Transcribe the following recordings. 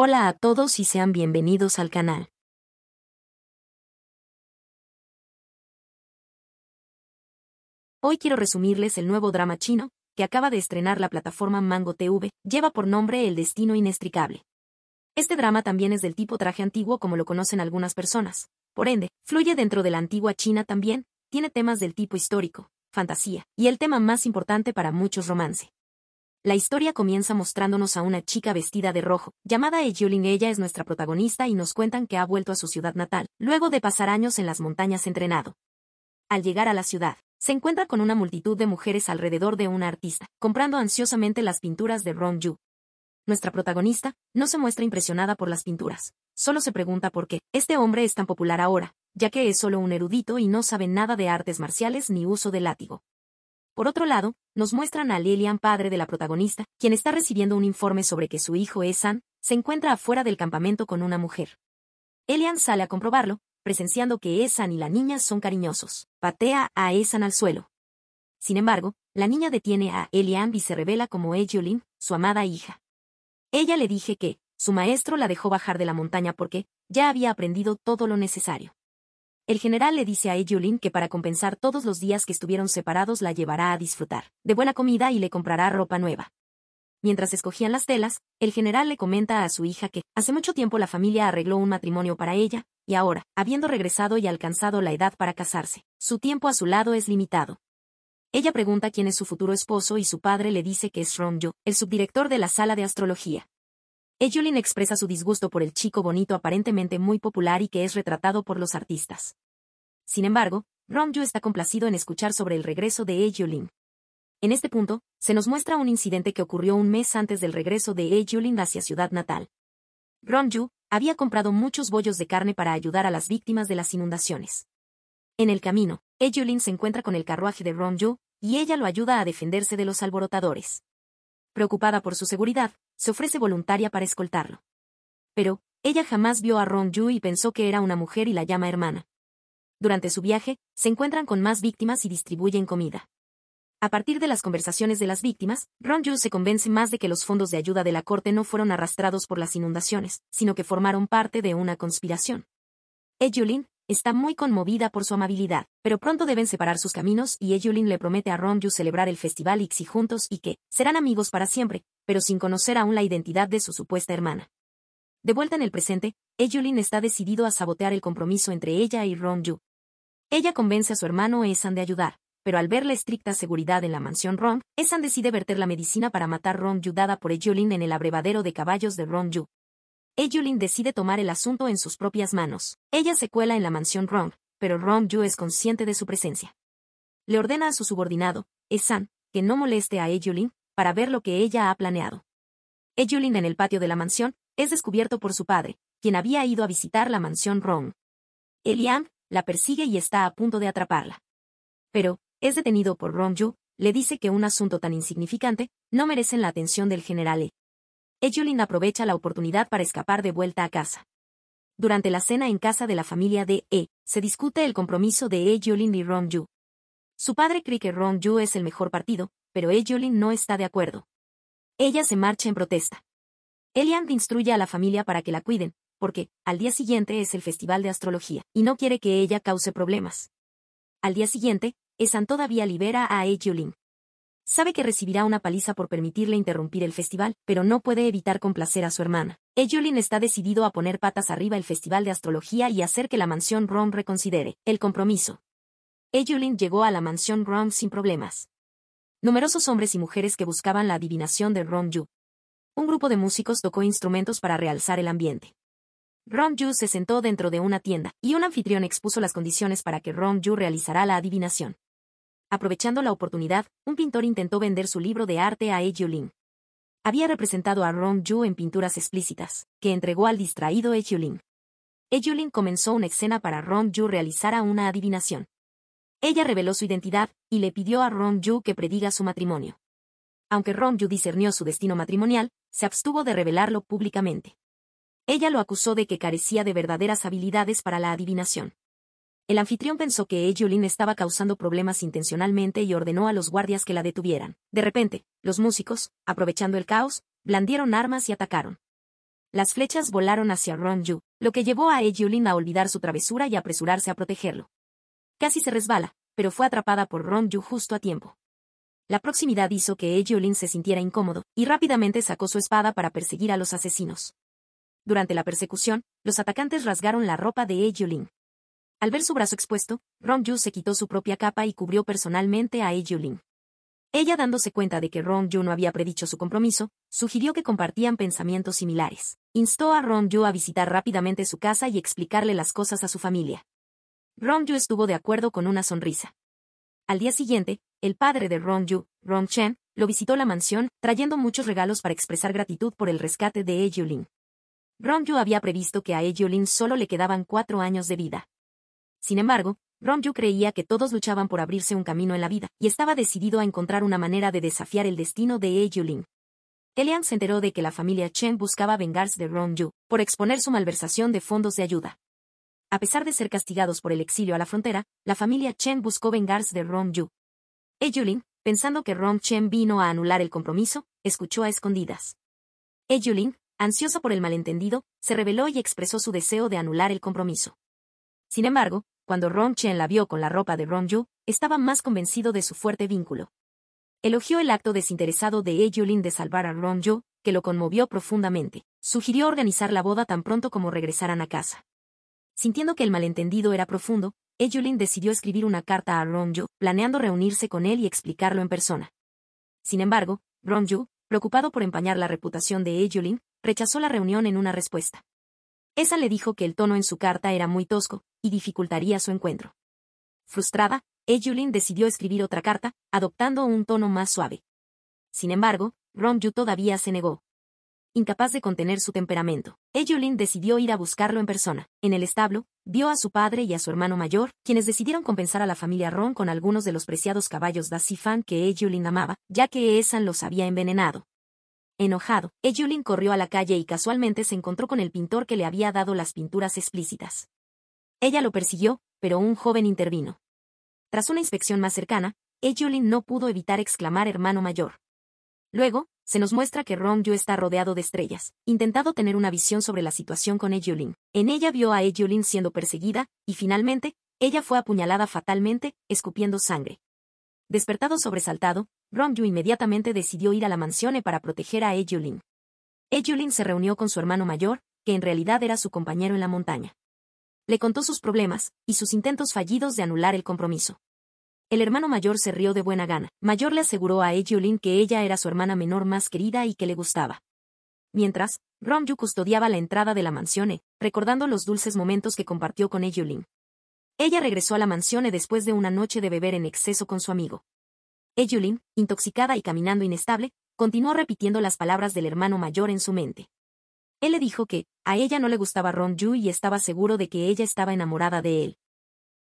Hola a todos y sean bienvenidos al canal. Hoy quiero resumirles el nuevo drama chino, que acaba de estrenar la plataforma Mango TV, lleva por nombre El Destino Inextricable. Este drama también es del tipo traje antiguo como lo conocen algunas personas, por ende, fluye dentro de la antigua China también, tiene temas del tipo histórico, fantasía, y el tema más importante para muchos romance. La historia comienza mostrándonos a una chica vestida de rojo, llamada Ejiolin. Ella es nuestra protagonista y nos cuentan que ha vuelto a su ciudad natal, luego de pasar años en las montañas entrenado. Al llegar a la ciudad, se encuentra con una multitud de mujeres alrededor de una artista, comprando ansiosamente las pinturas de Ron Yu. Nuestra protagonista no se muestra impresionada por las pinturas, solo se pregunta por qué este hombre es tan popular ahora, ya que es solo un erudito y no sabe nada de artes marciales ni uso de látigo. Por otro lado, nos muestran a Elian padre de la protagonista, quien está recibiendo un informe sobre que su hijo Esan se encuentra afuera del campamento con una mujer. Elian sale a comprobarlo, presenciando que Esan y la niña son cariñosos. Patea a Esan al suelo. Sin embargo, la niña detiene a Elian y se revela como Ejiolin, su amada hija. Ella le dije que, su maestro la dejó bajar de la montaña porque, ya había aprendido todo lo necesario. El general le dice a Eyulin que para compensar todos los días que estuvieron separados la llevará a disfrutar de buena comida y le comprará ropa nueva. Mientras escogían las telas, el general le comenta a su hija que, hace mucho tiempo la familia arregló un matrimonio para ella, y ahora, habiendo regresado y alcanzado la edad para casarse, su tiempo a su lado es limitado. Ella pregunta quién es su futuro esposo y su padre le dice que es Yo, el subdirector de la sala de astrología. Eyulin expresa su disgusto por el chico bonito aparentemente muy popular y que es retratado por los artistas. Sin embargo, Rongju está complacido en escuchar sobre el regreso de Eyulin. En este punto, se nos muestra un incidente que ocurrió un mes antes del regreso de Eyulin hacia ciudad natal. Rongju había comprado muchos bollos de carne para ayudar a las víctimas de las inundaciones. En el camino, Eyulin se encuentra con el carruaje de Rongju y ella lo ayuda a defenderse de los alborotadores. Preocupada por su seguridad, se ofrece voluntaria para escoltarlo. Pero, ella jamás vio a Rong Yu y pensó que era una mujer y la llama hermana. Durante su viaje, se encuentran con más víctimas y distribuyen comida. A partir de las conversaciones de las víctimas, Ron Yu se convence más de que los fondos de ayuda de la corte no fueron arrastrados por las inundaciones, sino que formaron parte de una conspiración. E está muy conmovida por su amabilidad, pero pronto deben separar sus caminos y Eyulin le promete a Rongyu celebrar el festival Ixi juntos y que serán amigos para siempre, pero sin conocer aún la identidad de su supuesta hermana. De vuelta en el presente, Eyulin está decidido a sabotear el compromiso entre ella y Rongyu. Ella convence a su hermano Esan de ayudar, pero al ver la estricta seguridad en la mansión Rong, Esan decide verter la medicina para matar Rongyu dada por Eyulin en el abrevadero de caballos de Rongyu. Eyulin decide tomar el asunto en sus propias manos. Ella se cuela en la mansión Rong, pero Rong Yu es consciente de su presencia. Le ordena a su subordinado, Esan, que no moleste a Eyulin, para ver lo que ella ha planeado. Eyulin en el patio de la mansión, es descubierto por su padre, quien había ido a visitar la mansión Rong. Eliang la persigue y está a punto de atraparla. Pero, es detenido por Rong Yu, le dice que un asunto tan insignificante no merecen la atención del general E. Ejolin aprovecha la oportunidad para escapar de vuelta a casa. Durante la cena en casa de la familia de E, se discute el compromiso de Ejolin y Yu. Su padre cree que Yu es el mejor partido, pero Ejolin no está de acuerdo. Ella se marcha en protesta. Elian instruye a la familia para que la cuiden, porque, al día siguiente es el festival de astrología, y no quiere que ella cause problemas. Al día siguiente, Esan todavía libera a Ejolin. Sabe que recibirá una paliza por permitirle interrumpir el festival, pero no puede evitar complacer a su hermana. Ejolin está decidido a poner patas arriba el festival de astrología y hacer que la mansión Rom reconsidere el compromiso. Ejolin llegó a la mansión Rom sin problemas. Numerosos hombres y mujeres que buscaban la adivinación de Rom Yu. Un grupo de músicos tocó instrumentos para realzar el ambiente. Rom se sentó dentro de una tienda, y un anfitrión expuso las condiciones para que Rom Yu realizará la adivinación. Aprovechando la oportunidad, un pintor intentó vender su libro de arte a e Yulin. Había representado a Rong Yu en pinturas explícitas, que entregó al distraído e Yulin. comenzó una escena para Rong Yu realizara una adivinación. Ella reveló su identidad y le pidió a Rong Yu que prediga su matrimonio. Aunque Rong Yu discernió su destino matrimonial, se abstuvo de revelarlo públicamente. Ella lo acusó de que carecía de verdaderas habilidades para la adivinación. El anfitrión pensó que Lin estaba causando problemas intencionalmente y ordenó a los guardias que la detuvieran. De repente, los músicos, aprovechando el caos, blandieron armas y atacaron. Las flechas volaron hacia Ron Yu, lo que llevó a Lin a olvidar su travesura y apresurarse a protegerlo. Casi se resbala, pero fue atrapada por Ron Yu justo a tiempo. La proximidad hizo que Lin se sintiera incómodo, y rápidamente sacó su espada para perseguir a los asesinos. Durante la persecución, los atacantes rasgaron la ropa de Lin. Al ver su brazo expuesto, Rong Yu se quitó su propia capa y cubrió personalmente a Ei Ella dándose cuenta de que Rong Yu no había predicho su compromiso, sugirió que compartían pensamientos similares. Instó a Rong Yu a visitar rápidamente su casa y explicarle las cosas a su familia. Rong Yu estuvo de acuerdo con una sonrisa. Al día siguiente, el padre de Rong Yu, Rong Chen, lo visitó la mansión, trayendo muchos regalos para expresar gratitud por el rescate de Ei Yulin. Rong Yu había previsto que a Ei Yulin solo le quedaban cuatro años de vida. Sin embargo, Yu creía que todos luchaban por abrirse un camino en la vida, y estaba decidido a encontrar una manera de desafiar el destino de Ye Yuling. Elian se enteró de que la familia Chen buscaba vengarse de Yu, por exponer su malversación de fondos de ayuda. A pesar de ser castigados por el exilio a la frontera, la familia Chen buscó vengarse de Yu. e Yuling, pensando que Rong Chen vino a anular el compromiso, escuchó a escondidas. e Yuling, ansiosa por el malentendido, se reveló y expresó su deseo de anular el compromiso. Sin embargo, cuando Rong Chen la vio con la ropa de Rong Yu, estaba más convencido de su fuerte vínculo. Elogió el acto desinteresado de Eyulin de salvar a Rong Yu, que lo conmovió profundamente. Sugirió organizar la boda tan pronto como regresaran a casa. Sintiendo que el malentendido era profundo, Eyulin decidió escribir una carta a Rong Yu, planeando reunirse con él y explicarlo en persona. Sin embargo, Rong Yu, preocupado por empañar la reputación de Eyulin, rechazó la reunión en una respuesta. Esa le dijo que el tono en su carta era muy tosco, y dificultaría su encuentro. Frustrada, Ejulin decidió escribir otra carta, adoptando un tono más suave. Sin embargo, Yu todavía se negó. Incapaz de contener su temperamento, Ejulin decidió ir a buscarlo en persona. En el establo, vio a su padre y a su hermano mayor, quienes decidieron compensar a la familia Ron con algunos de los preciados caballos da Sifan que Ejulin amaba, ya que Esan los había envenenado. Enojado, Ejulin corrió a la calle y casualmente se encontró con el pintor que le había dado las pinturas explícitas. Ella lo persiguió, pero un joven intervino. Tras una inspección más cercana, Ejolin no pudo evitar exclamar hermano mayor. Luego, se nos muestra que Yu está rodeado de estrellas, intentado tener una visión sobre la situación con Elin, En ella vio a Ejolin siendo perseguida, y finalmente, ella fue apuñalada fatalmente, escupiendo sangre. Despertado sobresaltado, Yu inmediatamente decidió ir a la mansión para proteger a Ejolin. Ejolin se reunió con su hermano mayor, que en realidad era su compañero en la montaña le contó sus problemas, y sus intentos fallidos de anular el compromiso. El hermano mayor se rió de buena gana. Mayor le aseguró a Ejiolin que ella era su hermana menor más querida y que le gustaba. Mientras, Romyu custodiaba la entrada de la mansión recordando los dulces momentos que compartió con Ejiolin. Ella regresó a la mansión después de una noche de beber en exceso con su amigo. Ejiolin, intoxicada y caminando inestable, continuó repitiendo las palabras del hermano mayor en su mente. Él le dijo que, a ella no le gustaba Ron Yu y estaba seguro de que ella estaba enamorada de él.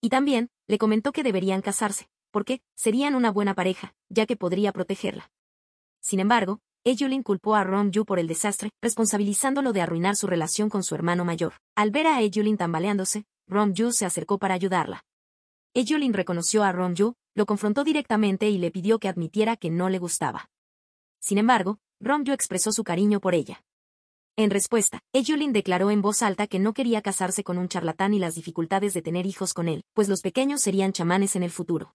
Y también, le comentó que deberían casarse, porque, serían una buena pareja, ya que podría protegerla. Sin embargo, Eyulin culpó a Ron Yu por el desastre, responsabilizándolo de arruinar su relación con su hermano mayor. Al ver a Eyulin tambaleándose, Ron Yu se acercó para ayudarla. Eyulin reconoció a Ron Yu, lo confrontó directamente y le pidió que admitiera que no le gustaba. Sin embargo, Ron Yu expresó su cariño por ella. En respuesta, Eyulin declaró en voz alta que no quería casarse con un charlatán y las dificultades de tener hijos con él, pues los pequeños serían chamanes en el futuro.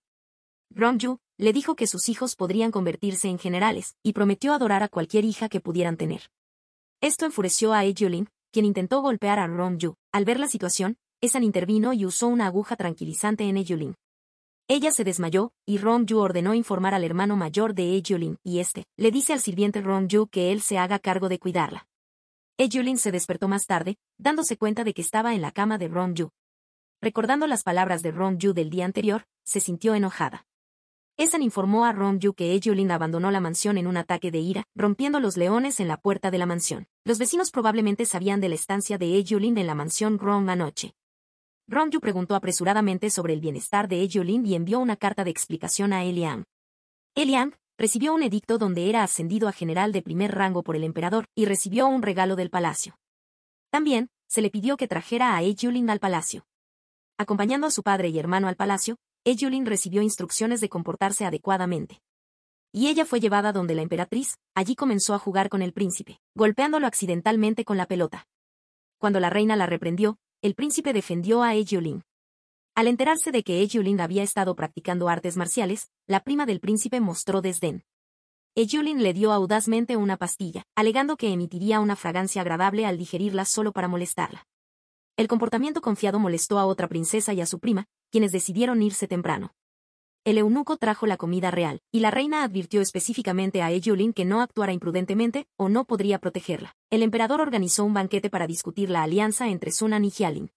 Yu le dijo que sus hijos podrían convertirse en generales, y prometió adorar a cualquier hija que pudieran tener. Esto enfureció a Eyulin, quien intentó golpear a Yu. Al ver la situación, Esan intervino y usó una aguja tranquilizante en Eyulin. Ella se desmayó, y Yu ordenó informar al hermano mayor de Eyulin, y este, le dice al sirviente Yu que él se haga cargo de cuidarla. Eulin se despertó más tarde, dándose cuenta de que estaba en la cama de Ron Yu. Recordando las palabras de Ron Yu del día anterior, se sintió enojada. Esan informó a Ron Yu que Eulin abandonó la mansión en un ataque de ira, rompiendo los leones en la puerta de la mansión. Los vecinos probablemente sabían de la estancia de Eulin en la mansión Rong anoche. Ron Yu preguntó apresuradamente sobre el bienestar de Eulin y envió una carta de explicación a Eliang. Eliang, recibió un edicto donde era ascendido a general de primer rango por el emperador y recibió un regalo del palacio. También, se le pidió que trajera a Eyulin al palacio. Acompañando a su padre y hermano al palacio, Eyulin recibió instrucciones de comportarse adecuadamente. Y ella fue llevada donde la emperatriz, allí comenzó a jugar con el príncipe, golpeándolo accidentalmente con la pelota. Cuando la reina la reprendió, el príncipe defendió a Eyulin. Al enterarse de que Eyulin había estado practicando artes marciales, la prima del príncipe mostró desdén. Eyulin le dio audazmente una pastilla, alegando que emitiría una fragancia agradable al digerirla solo para molestarla. El comportamiento confiado molestó a otra princesa y a su prima, quienes decidieron irse temprano. El eunuco trajo la comida real, y la reina advirtió específicamente a Eyulin que no actuara imprudentemente, o no podría protegerla. El emperador organizó un banquete para discutir la alianza entre Sunan y Hialin.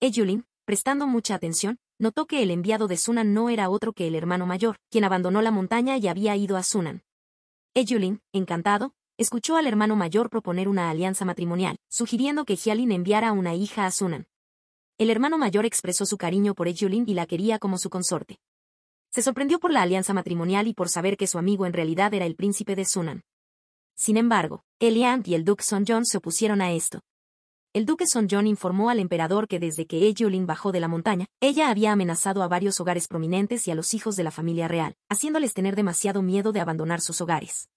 Eyulin, Prestando mucha atención, notó que el enviado de Sunan no era otro que el hermano mayor, quien abandonó la montaña y había ido a Sunan. Eyulin, encantado, escuchó al hermano mayor proponer una alianza matrimonial, sugiriendo que Hialin enviara una hija a Sunan. El hermano mayor expresó su cariño por Eyulin y la quería como su consorte. Se sorprendió por la alianza matrimonial y por saber que su amigo en realidad era el príncipe de Sunan. Sin embargo, Eliant y el Duke Son John se opusieron a esto, el duque Son John informó al emperador que desde que Ejiolin bajó de la montaña, ella había amenazado a varios hogares prominentes y a los hijos de la familia real, haciéndoles tener demasiado miedo de abandonar sus hogares.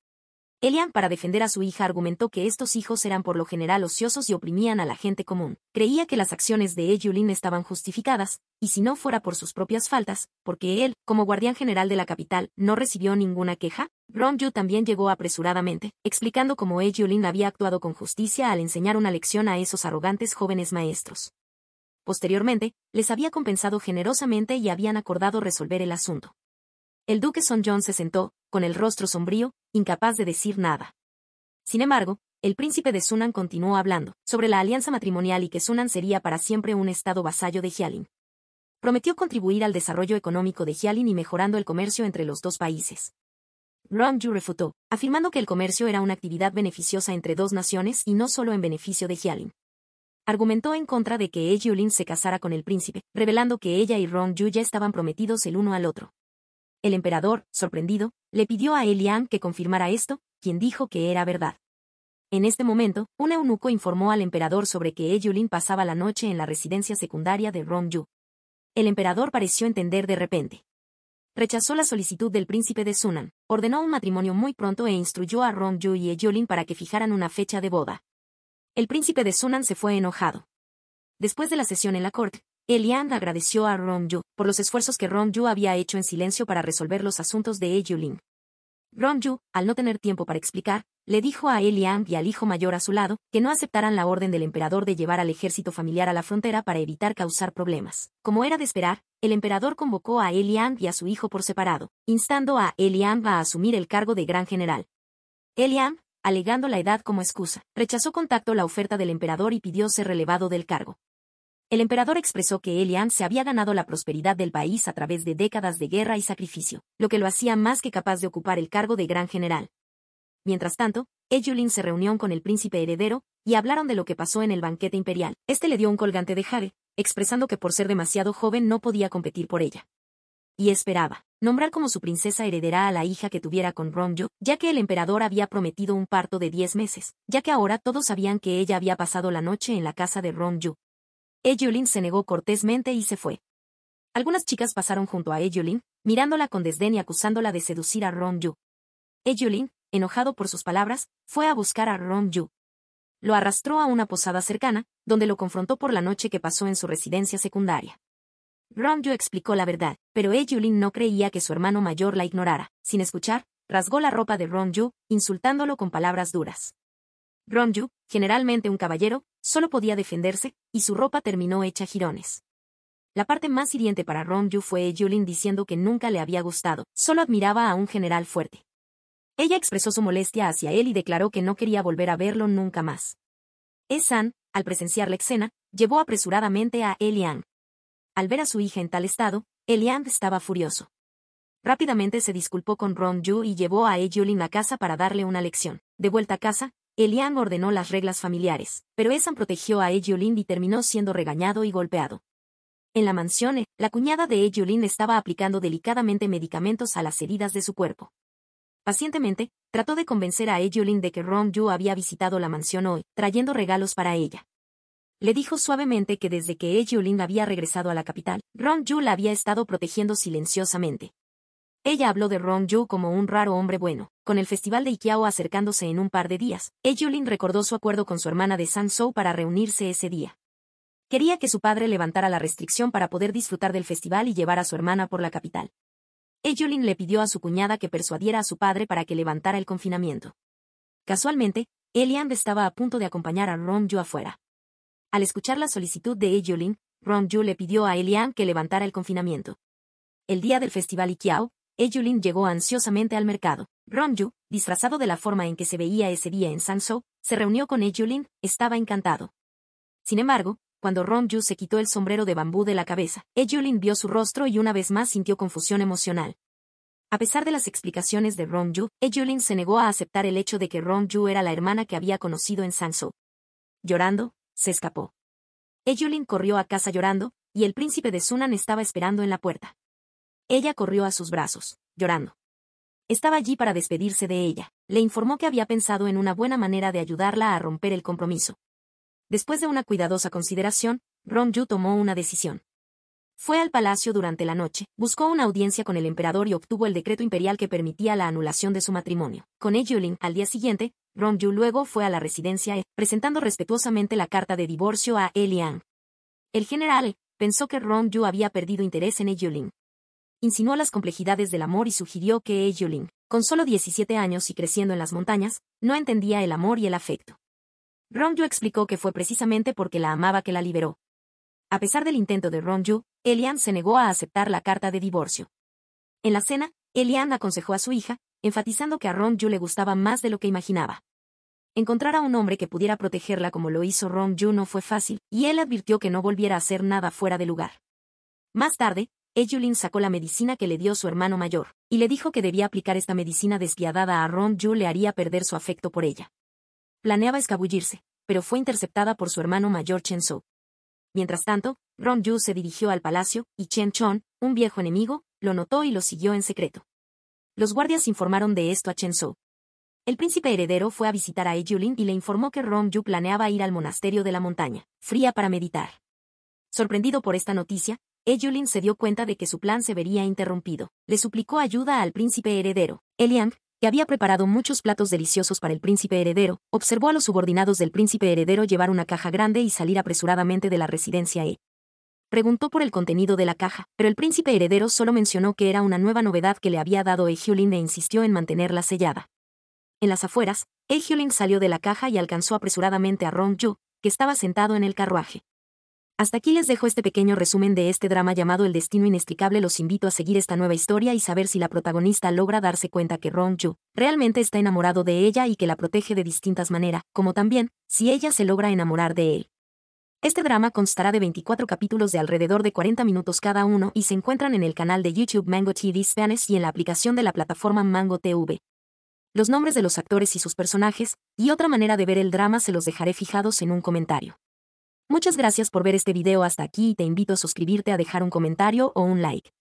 Elian para defender a su hija argumentó que estos hijos eran por lo general ociosos y oprimían a la gente común. Creía que las acciones de Eyulin estaban justificadas, y si no fuera por sus propias faltas, porque él, como guardián general de la capital, no recibió ninguna queja, Yu también llegó apresuradamente, explicando cómo Eyulin había actuado con justicia al enseñar una lección a esos arrogantes jóvenes maestros. Posteriormente, les había compensado generosamente y habían acordado resolver el asunto. El duque Son John se sentó, con el rostro sombrío, incapaz de decir nada. Sin embargo, el príncipe de Sunan continuó hablando sobre la alianza matrimonial y que Sunan sería para siempre un estado vasallo de Hialin. Prometió contribuir al desarrollo económico de Hialin y mejorando el comercio entre los dos países. Yu refutó, afirmando que el comercio era una actividad beneficiosa entre dos naciones y no solo en beneficio de Hialin. Argumentó en contra de que e. Lin se casara con el príncipe, revelando que ella y Rong Yu ya estaban prometidos el uno al otro. El emperador, sorprendido, le pidió a Elian que confirmara esto, quien dijo que era verdad. En este momento, un eunuco informó al emperador sobre que Eyulin pasaba la noche en la residencia secundaria de Yu. El emperador pareció entender de repente. Rechazó la solicitud del príncipe de Sunan, ordenó un matrimonio muy pronto e instruyó a Yu y Eyulin para que fijaran una fecha de boda. El príncipe de Sunan se fue enojado. Después de la sesión en la corte, Elian agradeció a Yu por los esfuerzos que Yu había hecho en silencio para resolver los asuntos de Eyulin. Yu, al no tener tiempo para explicar, le dijo a Elian y al hijo mayor a su lado que no aceptaran la orden del emperador de llevar al ejército familiar a la frontera para evitar causar problemas. Como era de esperar, el emperador convocó a Elian y a su hijo por separado, instando a Elian a asumir el cargo de gran general. Elian, alegando la edad como excusa, rechazó contacto la oferta del emperador y pidió ser relevado del cargo. El emperador expresó que Elian se había ganado la prosperidad del país a través de décadas de guerra y sacrificio, lo que lo hacía más que capaz de ocupar el cargo de gran general. Mientras tanto, Ejulin se reunió con el príncipe heredero, y hablaron de lo que pasó en el banquete imperial. Este le dio un colgante de jade, expresando que por ser demasiado joven no podía competir por ella. Y esperaba. Nombrar como su princesa heredera a la hija que tuviera con Yu, ya que el emperador había prometido un parto de diez meses, ya que ahora todos sabían que ella había pasado la noche en la casa de Yu. Eyolin se negó cortésmente y se fue. Algunas chicas pasaron junto a Eyolin, mirándola con desdén y acusándola de seducir a Ron Yu. E. enojado por sus palabras, fue a buscar a Ron Yu. Lo arrastró a una posada cercana, donde lo confrontó por la noche que pasó en su residencia secundaria. Ron Yu explicó la verdad, pero Eyolin no creía que su hermano mayor la ignorara. Sin escuchar, rasgó la ropa de Ron Yu, insultándolo con palabras duras. Yu, generalmente un caballero, solo podía defenderse, y su ropa terminó hecha jirones. La parte más hiriente para Ronju fue Yulin diciendo que nunca le había gustado, solo admiraba a un general fuerte. Ella expresó su molestia hacia él y declaró que no quería volver a verlo nunca más. E-san, al presenciar la escena, llevó apresuradamente a Eliang. Al ver a su hija en tal estado, Elian estaba furioso. Rápidamente se disculpó con Ron y llevó a Eyulin a casa para darle una lección. De vuelta a casa, Elian ordenó las reglas familiares, pero Esan protegió a Ejiolin y terminó siendo regañado y golpeado. En la mansión, la cuñada de Ejiolin estaba aplicando delicadamente medicamentos a las heridas de su cuerpo. Pacientemente, trató de convencer a Ejiolin de que Rong Yu había visitado la mansión hoy, trayendo regalos para ella. Le dijo suavemente que desde que Ejiolin había regresado a la capital, Rong Yu la había estado protegiendo silenciosamente, ella habló de Rong Yu como un raro hombre bueno. Con el festival de ikiao acercándose en un par de días, Eyulin recordó su acuerdo con su hermana de Sansou para reunirse ese día. Quería que su padre levantara la restricción para poder disfrutar del festival y llevar a su hermana por la capital. Eyulin le pidió a su cuñada que persuadiera a su padre para que levantara el confinamiento. Casualmente, Elian estaba a punto de acompañar a Rong Yu afuera. Al escuchar la solicitud de Eyulin, Rong Yu le pidió a Elian que levantara el confinamiento. El día del festival ikiao Eyulin llegó ansiosamente al mercado. Rongju, disfrazado de la forma en que se veía ese día en Sanso, se reunió con Eyulin, estaba encantado. Sin embargo, cuando Rongju se quitó el sombrero de bambú de la cabeza, Eyulin vio su rostro y una vez más sintió confusión emocional. A pesar de las explicaciones de Rongju, Eyulin se negó a aceptar el hecho de que Rongju era la hermana que había conocido en Sanso. Llorando, se escapó. Eyulin corrió a casa llorando, y el príncipe de Sunan estaba esperando en la puerta. Ella corrió a sus brazos, llorando. Estaba allí para despedirse de ella. Le informó que había pensado en una buena manera de ayudarla a romper el compromiso. Después de una cuidadosa consideración, Yu tomó una decisión. Fue al palacio durante la noche, buscó una audiencia con el emperador y obtuvo el decreto imperial que permitía la anulación de su matrimonio. Con Yulin, al día siguiente, Yu luego fue a la residencia E, presentando respetuosamente la carta de divorcio a Eliang. El general eh, pensó que Yu había perdido interés en insinuó las complejidades del amor y sugirió que Ei Yuling, con solo 17 años y creciendo en las montañas, no entendía el amor y el afecto. Yu explicó que fue precisamente porque la amaba que la liberó. A pesar del intento de Yu, Elian se negó a aceptar la carta de divorcio. En la cena, Elian aconsejó a su hija, enfatizando que a Yu le gustaba más de lo que imaginaba. Encontrar a un hombre que pudiera protegerla como lo hizo Yu no fue fácil, y él advirtió que no volviera a hacer nada fuera de lugar. Más tarde, Eyulin sacó la medicina que le dio su hermano mayor, y le dijo que debía aplicar esta medicina despiadada a Ron Yu le haría perder su afecto por ella. Planeaba escabullirse, pero fue interceptada por su hermano mayor Chen Zhou. Mientras tanto, Ron Yu se dirigió al palacio, y Chen Chon, un viejo enemigo, lo notó y lo siguió en secreto. Los guardias informaron de esto a Chen Zhou. El príncipe heredero fue a visitar a Eyulin y le informó que Ron Yu planeaba ir al monasterio de la montaña, fría para meditar. Sorprendido por esta noticia, Eyulin se dio cuenta de que su plan se vería interrumpido. Le suplicó ayuda al príncipe heredero. Eliang, que había preparado muchos platos deliciosos para el príncipe heredero, observó a los subordinados del príncipe heredero llevar una caja grande y salir apresuradamente de la residencia E. Preguntó por el contenido de la caja, pero el príncipe heredero solo mencionó que era una nueva novedad que le había dado Ejiolin e insistió en mantenerla sellada. En las afueras, Ejiolin salió de la caja y alcanzó apresuradamente a Rong Yu, que estaba sentado en el carruaje. Hasta aquí les dejo este pequeño resumen de este drama llamado El Destino Inexplicable. Los invito a seguir esta nueva historia y saber si la protagonista logra darse cuenta que Rong Yu realmente está enamorado de ella y que la protege de distintas maneras, como también si ella se logra enamorar de él. Este drama constará de 24 capítulos de alrededor de 40 minutos cada uno y se encuentran en el canal de YouTube Mango TV Spanish y en la aplicación de la plataforma Mango TV los nombres de los actores y sus personajes, y otra manera de ver el drama se los dejaré fijados en un comentario. Muchas gracias por ver este video hasta aquí y te invito a suscribirte a dejar un comentario o un like.